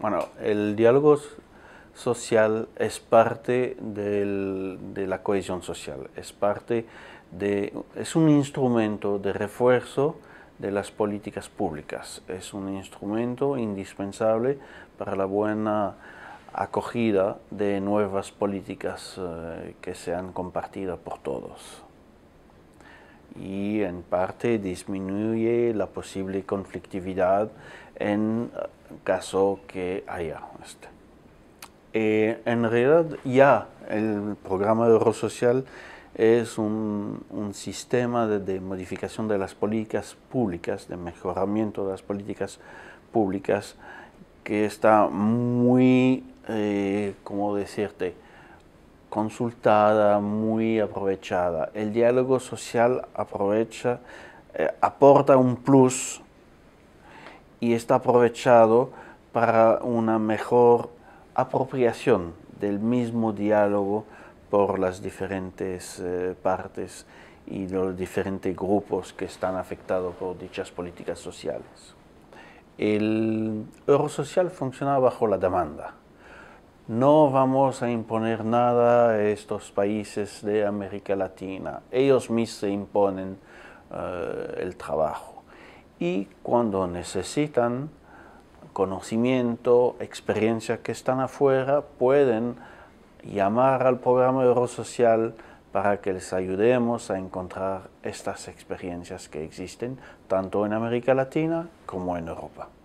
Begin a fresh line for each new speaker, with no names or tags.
Bueno, el diálogo social es parte de la cohesión social, es parte de, es un instrumento de refuerzo de las políticas públicas, es un instrumento indispensable para la buena acogida de nuevas políticas eh, que sean compartidas por todos y en parte disminuye la posible conflictividad en eh, caso que haya. Este. Eh, en realidad ya el programa de ahorro social es un, sistema de, modificación de las políticas públicas, de mejoramiento de las políticas públicas, que está muy, eh, cómo decirte, consultada, muy aprovechada. El diálogo social aprovecha, eh, aporta un plus y está aprovechado para una mejor apropiación del mismo diálogo por las diferentes eh, partes y los diferentes grupos que están afectados por dichas políticas sociales. El eurosocial social funciona bajo la demanda no vamos a imponer nada a estos países de América Latina. Ellos mismos se imponen eh, el trabajo. Y cuando necesitan conocimiento, experiencia que están afuera, pueden llamar al programa Eurosocial para que les ayudemos a encontrar estas experiencias que existen tanto en América Latina como en Europa.